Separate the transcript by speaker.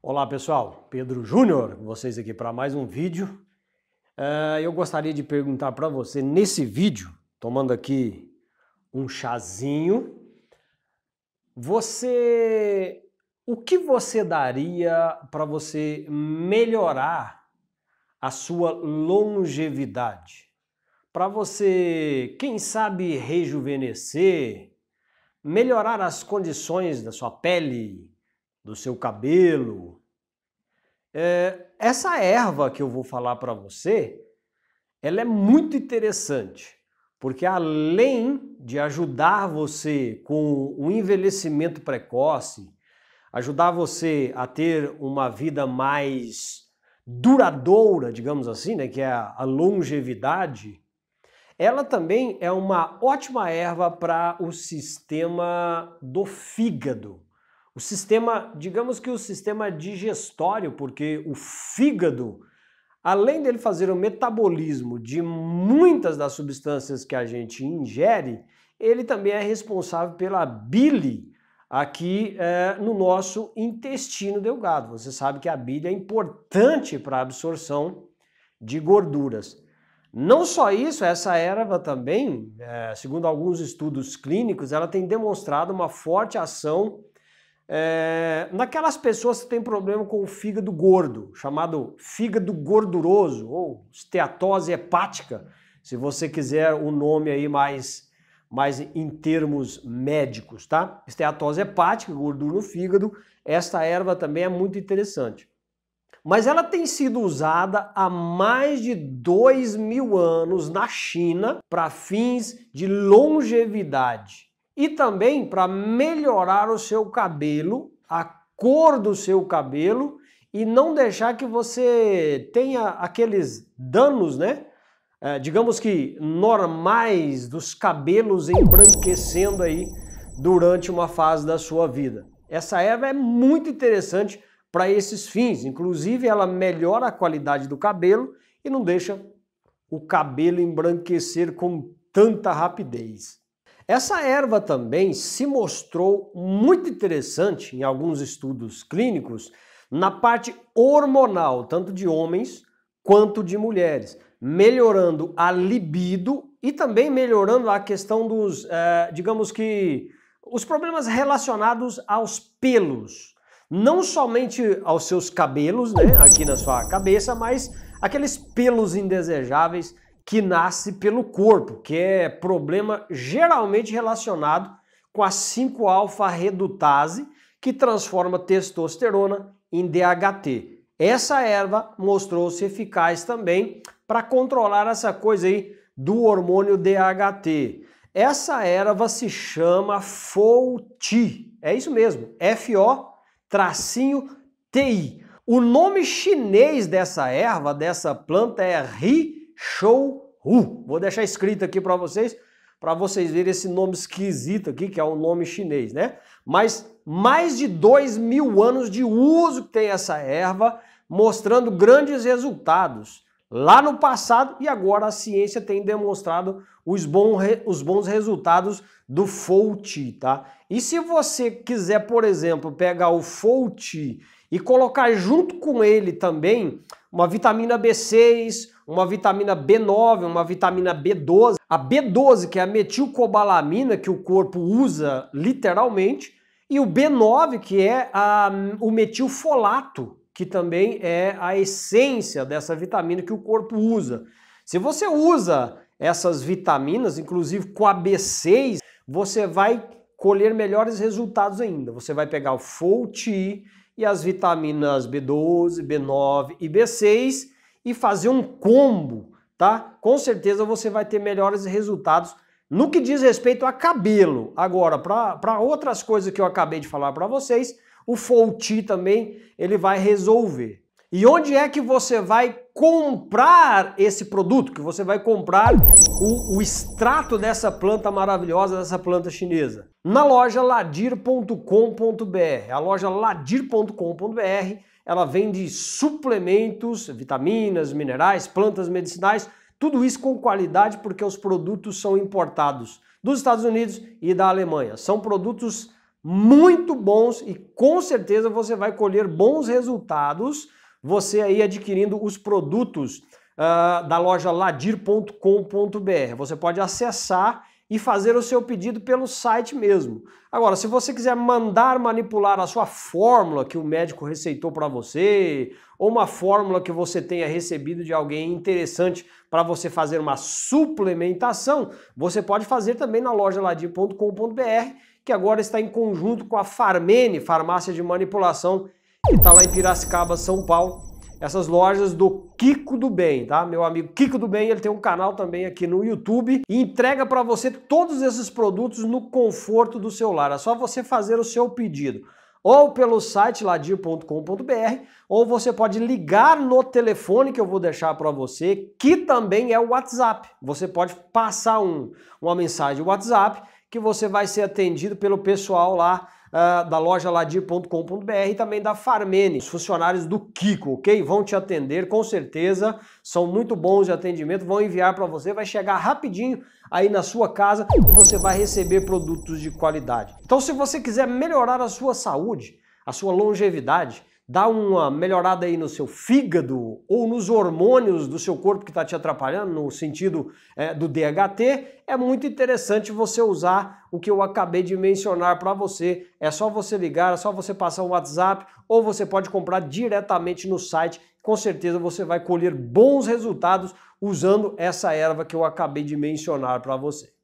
Speaker 1: Olá pessoal, Pedro Júnior, vocês aqui para mais um vídeo. Uh, eu gostaria de perguntar para você nesse vídeo, tomando aqui um chazinho, você, o que você daria para você melhorar a sua longevidade? Para você, quem sabe rejuvenescer, melhorar as condições da sua pele, do seu cabelo. É, essa erva que eu vou falar para você, ela é muito interessante, porque além de ajudar você com o envelhecimento precoce, ajudar você a ter uma vida mais duradoura, digamos assim, né, que é a longevidade, ela também é uma ótima erva para o sistema do fígado. O sistema, digamos que o sistema digestório, porque o fígado, além dele fazer o metabolismo de muitas das substâncias que a gente ingere, ele também é responsável pela bile aqui é, no nosso intestino delgado. Você sabe que a bile é importante para a absorção de gorduras. Não só isso, essa erva também, é, segundo alguns estudos clínicos, ela tem demonstrado uma forte ação é, naquelas pessoas que têm problema com o fígado gordo, chamado fígado gorduroso ou esteatose hepática, se você quiser o um nome aí mais, mais em termos médicos, tá? Esteatose hepática, gordura no fígado, esta erva também é muito interessante. Mas ela tem sido usada há mais de dois mil anos na China para fins de longevidade. E também para melhorar o seu cabelo, a cor do seu cabelo e não deixar que você tenha aqueles danos, né? É, digamos que normais dos cabelos embranquecendo aí durante uma fase da sua vida. Essa erva é muito interessante para esses fins, inclusive ela melhora a qualidade do cabelo e não deixa o cabelo embranquecer com tanta rapidez. Essa erva também se mostrou muito interessante em alguns estudos clínicos na parte hormonal, tanto de homens quanto de mulheres, melhorando a libido e também melhorando a questão dos, eh, digamos que, os problemas relacionados aos pelos. Não somente aos seus cabelos, né, aqui na sua cabeça, mas aqueles pelos indesejáveis que nasce pelo corpo, que é problema geralmente relacionado com a 5-alfa-redutase, que transforma testosterona em DHT. Essa erva mostrou-se eficaz também para controlar essa coisa aí do hormônio DHT. Essa erva se chama FOTI, é isso mesmo, F-O tracinho TI. O nome chinês dessa erva, dessa planta é Ri Show Hu. Vou deixar escrito aqui para vocês, para vocês verem esse nome esquisito aqui, que é um nome chinês, né? Mas mais de dois mil anos de uso que tem essa erva, mostrando grandes resultados lá no passado e agora a ciência tem demonstrado os, bons resultados do FOUTI, tá? E se você quiser, por exemplo, pegar o FOUTI e colocar junto com ele também uma vitamina B6, uma vitamina B9, uma vitamina B12. A B12, que é a metilcobalamina né, que o corpo usa literalmente, e o B9, que é a, o metilfolato, que também é a essência dessa vitamina que o corpo usa. Se você usa essas vitaminas, inclusive com a B6, você vai colher melhores resultados ainda. Você vai pegar o FOLT, e as vitaminas B12, B9 e B6 e fazer um combo, tá? Com certeza você vai ter melhores resultados no que diz respeito a cabelo. Agora, para outras coisas que eu acabei de falar para vocês, o Fouti também, ele vai resolver. E onde é que você vai comprar esse produto? Que você vai comprar o, o extrato dessa planta maravilhosa, dessa planta chinesa? Na loja ladir.com.br. A loja ladir.com.br ela vende suplementos, vitaminas, minerais, plantas medicinais, tudo isso com qualidade porque os produtos são importados dos Estados Unidos e da Alemanha. São produtos muito bons e com certeza você vai colher bons resultados você aí adquirindo os produtos uh, da loja ladir.com.br. Você pode acessar e fazer o seu pedido pelo site mesmo. Agora, se você quiser mandar manipular a sua fórmula que o médico receitou para você, ou uma fórmula que você tenha recebido de alguém interessante para você fazer uma suplementação, você pode fazer também na loja ladir.com.br, que agora está em conjunto com a Farmene, Farmácia de Manipulação que está lá em Piracicaba, São Paulo. Essas lojas do Kiko do Bem, tá? Meu amigo Kiko do Bem, ele tem um canal também aqui no YouTube e entrega para você todos esses produtos no conforto do seu lar. É só você fazer o seu pedido ou pelo site ladir.com.br, ou você pode ligar no telefone que eu vou deixar para você, que também é o WhatsApp. Você pode passar um, uma mensagem WhatsApp que você vai ser atendido pelo pessoal lá uh, da loja ladir.com.br e também da Farmene. Os funcionários do Kiko, ok? Vão te atender com certeza, são muito bons de atendimento, vão enviar para você, vai chegar rapidinho aí na sua casa e você vai receber produtos de qualidade. Então se você quiser melhorar a sua saúde, a sua longevidade, dá uma melhorada aí no seu fígado ou nos hormônios do seu corpo que está te atrapalhando, no sentido é, do DHT, é muito interessante você usar o que eu acabei de mencionar para você. É só você ligar, é só você passar um WhatsApp ou você pode comprar diretamente no site. Com certeza você vai colher bons resultados usando essa erva que eu acabei de mencionar para você.